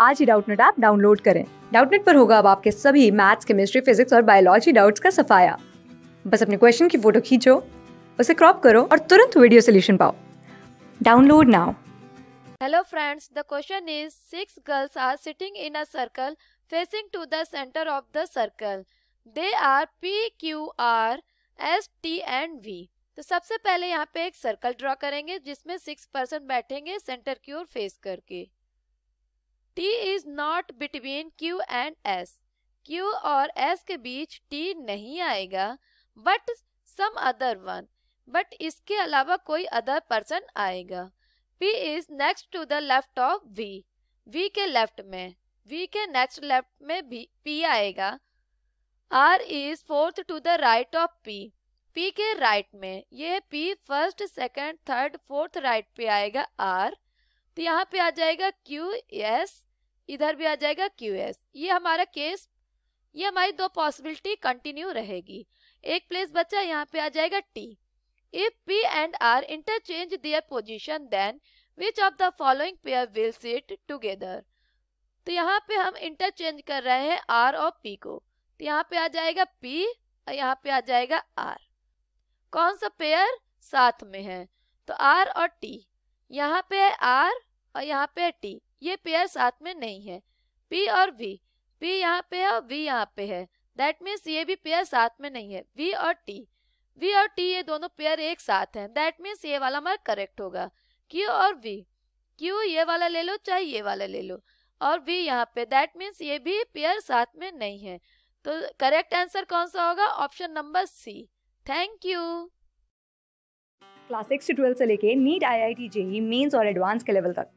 आज ही Doubtnut app download करें डाउटनेट पर होगा अब आपके सभी मैथ्स केमिस्ट्री फिजिक्स और बायोलॉजी डाउट्स का सफाया बस अपने क्वेश्चन की फोटो खींचो उसे क्रॉप करो और तुरंत वीडियो सोल्यूशन पाओ download now hello friends the question is six girls are sitting in a circle facing to the centre of the circle they are P Q R S T and V तो सबसे पहले यहाँ पे एक circle draw करेंगे जिसमें six person बैठेंगे centre की ओर फेस करके T is not between Q and S Q और एस के बीच टी नहीं आएगा but some other one but इसके अलावा कोई अदर पर्सन आएगा P is next to the left of V V के लेफ्ट में वी के नेक्स्ट लेफ्ट में भी पी आएगा R is fourth to the right of P P के राइट में ये P first second third fourth right पे आएगा आर तो यहाँ पे आ जाएगा क्यू एस इधर भी आ जाएगा क्यू एस ये हमारा केस ये हमारी दो पॉसिबिलिटी कंटिन्यू रहेगी एक प्लेस बच्चा यहाँ पे आ जाएगा T if P and R interchange their position then which of the following pair will sit together तो यहाँ पे हम इंटरचेंज कर रहे हैं आर और पी को तो यहाँ पे आ जाएगा पी और यहाँ पे आ जाएगा आर कौन सा पेयर साथ में है तो आर और टी यहाँ पे है आर और यहाँ पे है टी ये पेयर साथ में नहीं है पी और वी पी यहाँ पे है और वी यहाँ पे है दैट मीन्स ये भी पेयर साथ में नहीं है वी और टी वी और टी ये दोनों पेयर एक साथ हैं दैट मीन्स ये वाला हमारा करेक्ट होगा क्यू और वी क्यू ये वाला ले लो चाहे ये वाला ले लो और वी यहाँ पे दैट मीन्स ये भी पेयर साथ में नहीं है तो करेक्ट आंसर कौन सा होगा option number C thank you class six से लेके NEET I I T JEE mains और एडवांस के लेवल तक